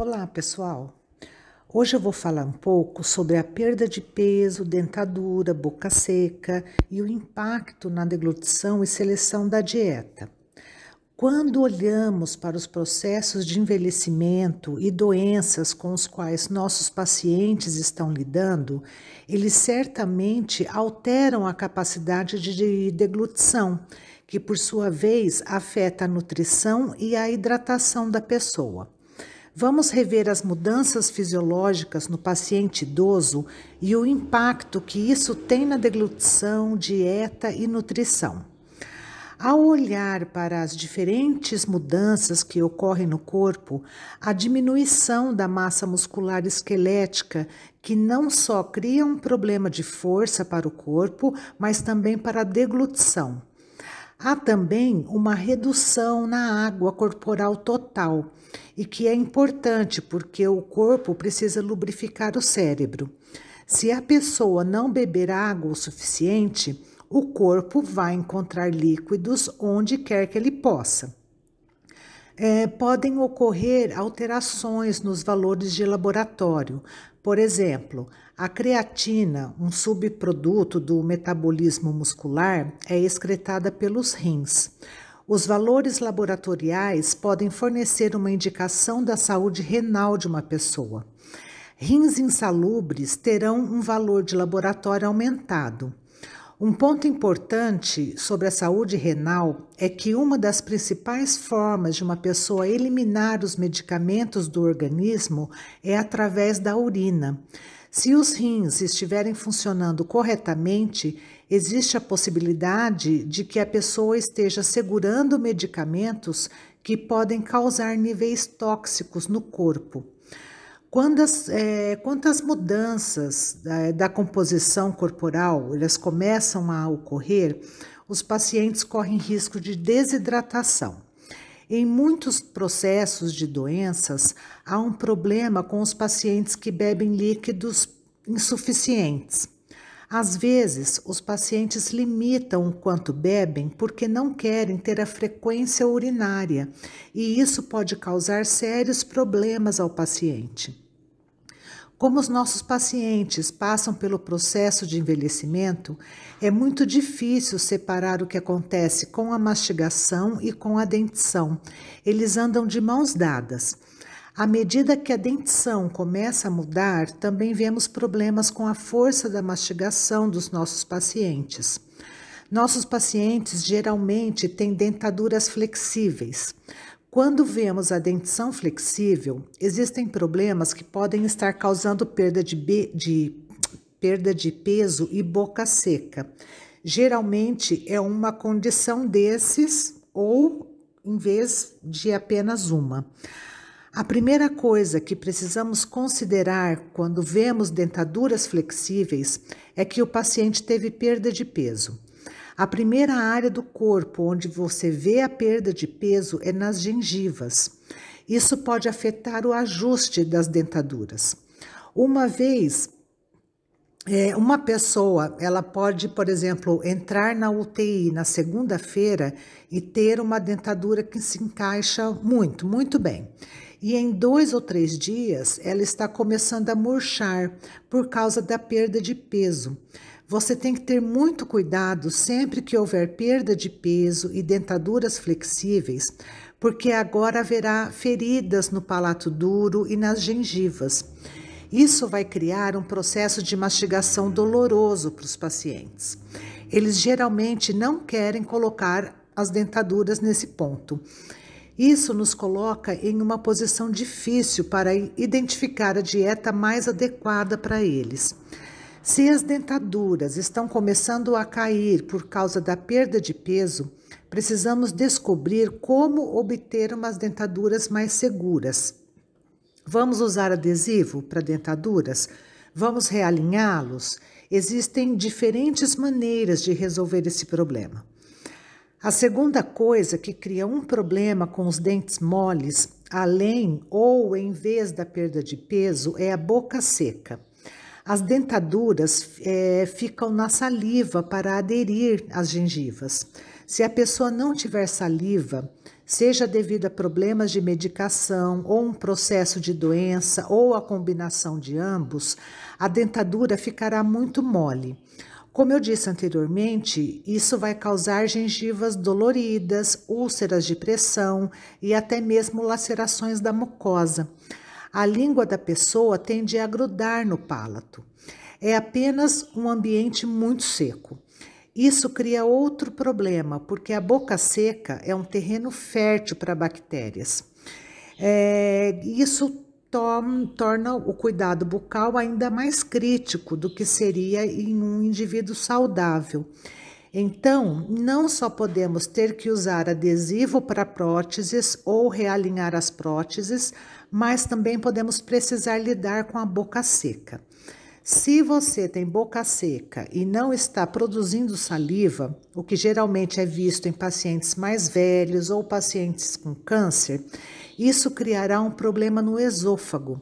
Olá, pessoal! Hoje eu vou falar um pouco sobre a perda de peso, dentadura, boca seca e o impacto na deglutição e seleção da dieta. Quando olhamos para os processos de envelhecimento e doenças com os quais nossos pacientes estão lidando, eles certamente alteram a capacidade de deglutição, que por sua vez afeta a nutrição e a hidratação da pessoa. Vamos rever as mudanças fisiológicas no paciente idoso e o impacto que isso tem na deglutição, dieta e nutrição. Ao olhar para as diferentes mudanças que ocorrem no corpo, a diminuição da massa muscular esquelética, que não só cria um problema de força para o corpo, mas também para a deglutição. Há também uma redução na água corporal total, e que é importante porque o corpo precisa lubrificar o cérebro. Se a pessoa não beber água o suficiente, o corpo vai encontrar líquidos onde quer que ele possa é, podem ocorrer alterações nos valores de laboratório. Por exemplo, a creatina, um subproduto do metabolismo muscular, é excretada pelos rins. Os valores laboratoriais podem fornecer uma indicação da saúde renal de uma pessoa. Rins insalubres terão um valor de laboratório aumentado. Um ponto importante sobre a saúde renal é que uma das principais formas de uma pessoa eliminar os medicamentos do organismo é através da urina. Se os rins estiverem funcionando corretamente, existe a possibilidade de que a pessoa esteja segurando medicamentos que podem causar níveis tóxicos no corpo. Quantas, é, quantas mudanças da, da composição corporal elas começam a ocorrer, os pacientes correm risco de desidratação. Em muitos processos de doenças, há um problema com os pacientes que bebem líquidos insuficientes. Às vezes, os pacientes limitam o quanto bebem porque não querem ter a frequência urinária, e isso pode causar sérios problemas ao paciente. Como os nossos pacientes passam pelo processo de envelhecimento, é muito difícil separar o que acontece com a mastigação e com a dentição. Eles andam de mãos dadas. À medida que a dentição começa a mudar, também vemos problemas com a força da mastigação dos nossos pacientes. Nossos pacientes geralmente têm dentaduras flexíveis. Quando vemos a dentição flexível, existem problemas que podem estar causando perda de, be, de, perda de peso e boca seca. Geralmente é uma condição desses ou em vez de apenas uma. A primeira coisa que precisamos considerar quando vemos dentaduras flexíveis é que o paciente teve perda de peso. A primeira área do corpo onde você vê a perda de peso é nas gengivas. Isso pode afetar o ajuste das dentaduras. Uma vez é, uma pessoa, ela pode, por exemplo, entrar na UTI na segunda-feira e ter uma dentadura que se encaixa muito, muito bem. E em dois ou três dias, ela está começando a murchar por causa da perda de peso. Você tem que ter muito cuidado sempre que houver perda de peso e dentaduras flexíveis, porque agora haverá feridas no palato duro e nas gengivas. Isso vai criar um processo de mastigação doloroso para os pacientes. Eles geralmente não querem colocar as dentaduras nesse ponto. Isso nos coloca em uma posição difícil para identificar a dieta mais adequada para eles. Se as dentaduras estão começando a cair por causa da perda de peso, precisamos descobrir como obter umas dentaduras mais seguras. Vamos usar adesivo para dentaduras? Vamos realinhá-los? Existem diferentes maneiras de resolver esse problema. A segunda coisa que cria um problema com os dentes moles, além ou em vez da perda de peso, é a boca seca. As dentaduras é, ficam na saliva para aderir às gengivas. Se a pessoa não tiver saliva, seja devido a problemas de medicação ou um processo de doença ou a combinação de ambos, a dentadura ficará muito mole. Como eu disse anteriormente, isso vai causar gengivas doloridas, úlceras de pressão e até mesmo lacerações da mucosa. A língua da pessoa tende a grudar no palato. É apenas um ambiente muito seco. Isso cria outro problema, porque a boca seca é um terreno fértil para bactérias. É, isso torna o cuidado bucal ainda mais crítico do que seria em um indivíduo saudável. Então, não só podemos ter que usar adesivo para próteses ou realinhar as próteses, mas também podemos precisar lidar com a boca seca. Se você tem boca seca e não está produzindo saliva, o que geralmente é visto em pacientes mais velhos ou pacientes com câncer, isso criará um problema no esôfago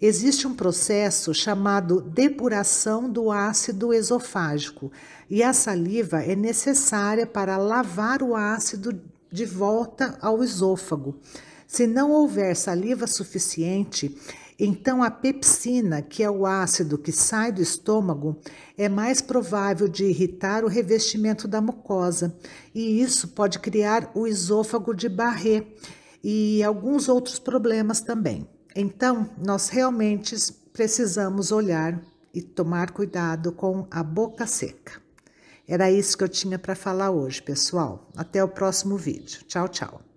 existe um processo chamado depuração do ácido esofágico e a saliva é necessária para lavar o ácido de volta ao esôfago. Se não houver saliva suficiente, então a pepsina, que é o ácido que sai do estômago, é mais provável de irritar o revestimento da mucosa, e isso pode criar o esôfago de Barré e alguns outros problemas também. Então, nós realmente precisamos olhar e tomar cuidado com a boca seca. Era isso que eu tinha para falar hoje, pessoal. Até o próximo vídeo. Tchau, tchau.